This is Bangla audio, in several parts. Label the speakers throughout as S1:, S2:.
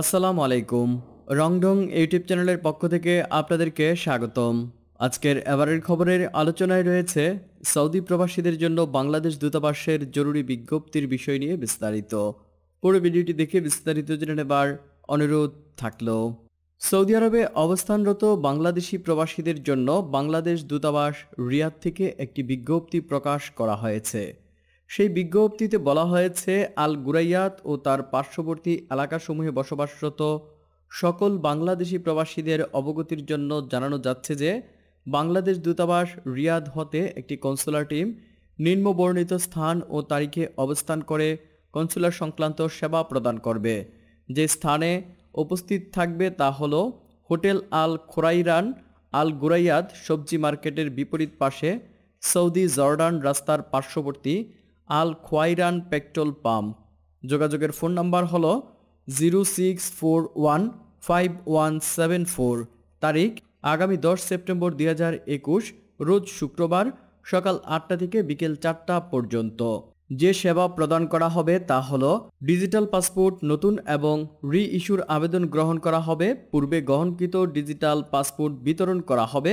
S1: আসসালামু আলাইকুম রংডং ইউটিউব চ্যানেলের পক্ষ থেকে আপনাদেরকে স্বাগতম আজকের এবারের খবরের আলোচনায় রয়েছে সৌদি প্রবাসীদের জন্য বাংলাদেশ দূতাবাসের জরুরি বিজ্ঞপ্তির বিষয় নিয়ে বিস্তারিত পুরো ভিডিওটি দেখে বিস্তারিত জেনে নেবার অনুরোধ থাকলো সৌদি আরবে অবস্থানরত বাংলাদেশি প্রবাসীদের জন্য বাংলাদেশ দূতাবাস রিয়াদ থেকে একটি বিজ্ঞপ্তি প্রকাশ করা হয়েছে সেই বিজ্ঞপ্তিতে বলা হয়েছে আল গুরাইয়াত ও তার পার্শ্ববর্তী এলাকাসমূহে বসবাসরত সকল বাংলাদেশি প্রবাসীদের অবগতির জন্য জানানো যাচ্ছে যে বাংলাদেশ দূতাবাস রিয়াদ হতে একটি কনসুলার টিম নিম্নবর্ণিত স্থান ও তারিখে অবস্থান করে কনসুলার সংক্রান্ত সেবা প্রদান করবে যে স্থানে উপস্থিত থাকবে তা হল হোটেল আল খোরাইরান আল গুরাইয়াদ সবজি মার্কেটের বিপরীত পাশে সৌদি জর্ডান রাস্তার পার্শ্ববর্তী আল খোয়াইরান পেট্রোল পাম্প যোগাযোগের ফোন নাম্বার হল zero six four one five one seven four তারিখ আগামী দশ সেপ্টেম্বর দুই হাজার একুশ রোজ শুক্রবার সকাল আটটা থেকে বিকেল চারটা পর্যন্ত যে সেবা প্রদান করা হবে তা হল ডিজিটাল পাসপোর্ট নতুন এবং রি ইস্যুর আবেদন গ্রহণ করা হবে পূর্বে গ্রহণকৃত ডিজিটাল পাসপোর্ট বিতরণ করা হবে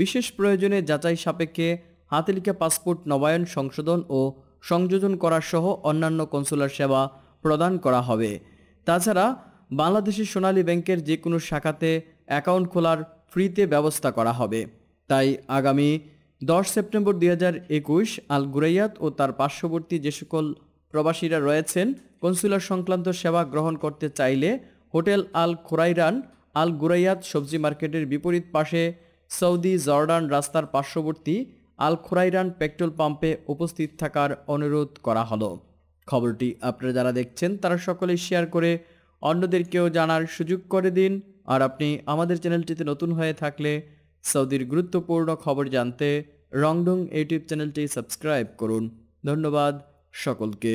S1: বিশেষ প্রয়োজনে যাচাই সাপেক্ষে হাতে লিখে পাসপোর্ট নবায়ন সংশোধন ও সংযোজন করা সহ অন্যান্য কনসুলার সেবা প্রদান করা হবে তাছাড়া বাংলাদেশের সোনালী ব্যাংকের যে কোনো শাখাতে অ্যাকাউন্ট খোলার ফ্রিতে ব্যবস্থা করা হবে তাই আগামী দশ সেপ্টেম্বর দুই হাজার একুশ আল গুরাইয়াত ও তার পার্শ্ববর্তী যে সকল প্রবাসীরা রয়েছেন কনসুলার সংক্রান্ত সেবা গ্রহণ করতে চাইলে হোটেল আল খোরাইরান আল গুরাইয়াত সবজি মার্কেটের বিপরীত পাশে সৌদি জর্ডান রাস্তার পার্শ্ববর্তী আল খোরাইরান পেট্রোল পাম্পে উপস্থিত থাকার অনুরোধ করা হলো খবরটি আপনারা যারা দেখছেন তারা সকলে শেয়ার করে অন্যদেরকেও জানার সুযোগ করে দিন আর আপনি আমাদের চ্যানেলটিতে নতুন হয়ে থাকলে সৌদির গুরুত্বপূর্ণ খবর জানতে রংডং ইউটিউব চ্যানেলটি সাবস্ক্রাইব করুন ধন্যবাদ সকলকে